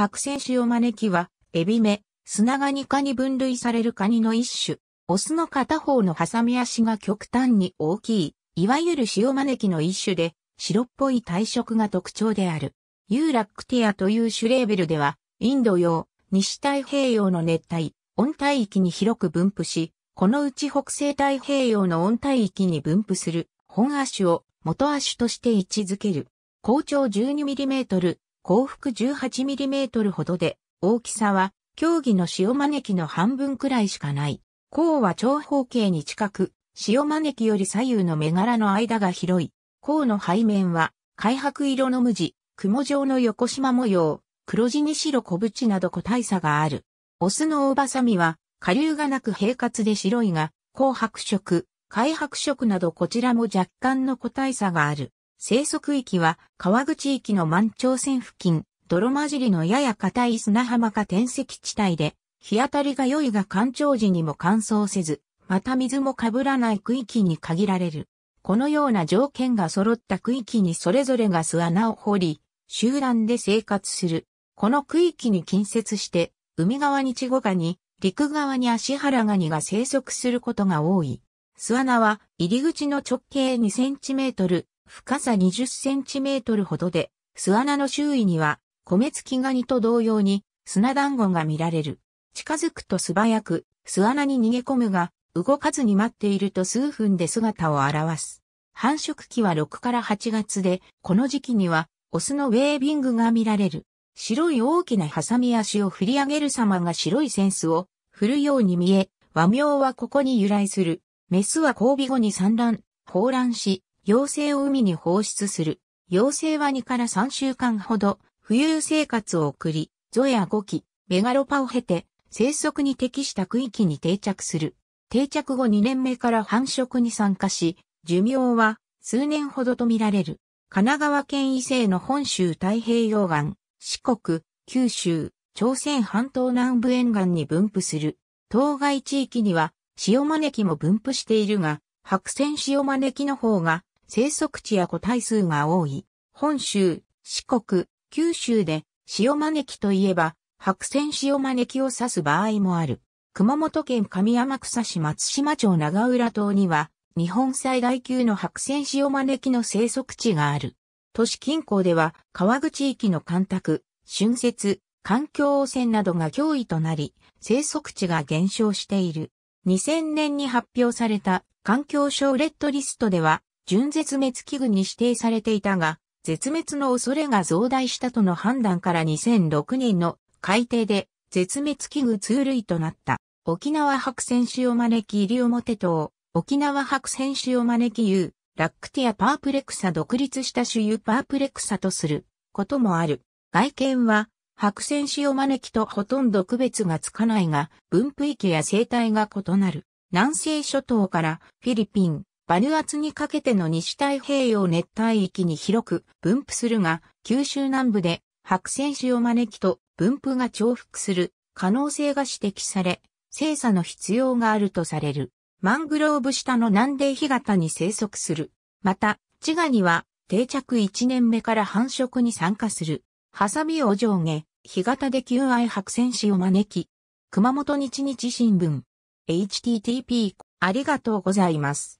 白線種を招きは、エビ目、砂ガニ科に分類されるカニの一種。オスの片方のハサミ足が極端に大きい、いわゆる塩招きの一種で、白っぽい体色が特徴である。ユーラックティアという種レーベルでは、インド洋、西太平洋の熱帯、温帯域に広く分布し、このうち北西太平洋の温帯域に分布する本足を元足として位置づける。高長 12mm、幸福 18mm ほどで、大きさは、競技の塩招きの半分くらいしかない。甲は長方形に近く、塩招きより左右の目柄の間が広い。甲の背面は、開白色の無地、雲状の横縞模様、黒地に白小縁など個体差がある。オスの大バサミは、下流がなく平滑で白いが、紅白色、開白色などこちらも若干の個体差がある。生息域は川口域の満潮線付近、泥混じりのやや硬い砂浜か天石地帯で、日当たりが良いが干潮時にも乾燥せず、また水もかぶらない区域に限られる。このような条件が揃った区域にそれぞれが巣穴を掘り、集団で生活する。この区域に近接して、海側にチゴガニ、陸側に足原ガニが生息することが多い。巣穴は入り口の直径2センチメートル、深さ20センチメートルほどで、巣穴の周囲には、米付きガニと同様に砂団子が見られる。近づくと素早く巣穴に逃げ込むが、動かずに待っていると数分で姿を現す。繁殖期は6から8月で、この時期には、オスのウェービングが見られる。白い大きなハサミ足を振り上げる様が白いセンスを振るように見え、和名はここに由来する。メスは交尾後に産卵、放卵し、幼生を海に放出する。幼生は2から3週間ほど、浮遊生活を送り、ゾエア5期、メガロパを経て、生息に適した区域に定着する。定着後2年目から繁殖に参加し、寿命は数年ほどとみられる。神奈川県以西の本州太平洋岸、四国、九州、朝鮮半島南部沿岸に分布する。当該地域には、塩招きも分布しているが、白線塩招きの方が生息地や個体数が多い。本州、四国、九州で、塩招きといえば、白線塩招きを指す場合もある。熊本県上天草市松島町長浦島には、日本最大級の白線塩招きの生息地がある。都市近郊では、川口域の干拓、春節、環境汚染などが脅威となり、生息地が減少している。2000年に発表された環境省レッドリストでは、準絶滅危惧に指定されていたが、絶滅の恐れが増大したとの判断から2006年の改定で絶滅危惧通類となった。沖縄白線を招き西表島、沖縄白線を招き u ラックティアパープレクサ独立した種遊パープレクサとすることもある。外見は白線塩招きとほとんど区別がつかないが、分布域や生態が異なる。南西諸島からフィリピン、バヌアツにかけての西太平洋熱帯域に広く分布するが、九州南部で白線種を招きと分布が重複する可能性が指摘され、精査の必要があるとされる。マングローブ下の南米干潟に生息する。また、チガニは定着1年目から繁殖に参加する。ハサミを上下、干潟で求愛白戦種を招き。熊本日日新聞。http ありがとうございます。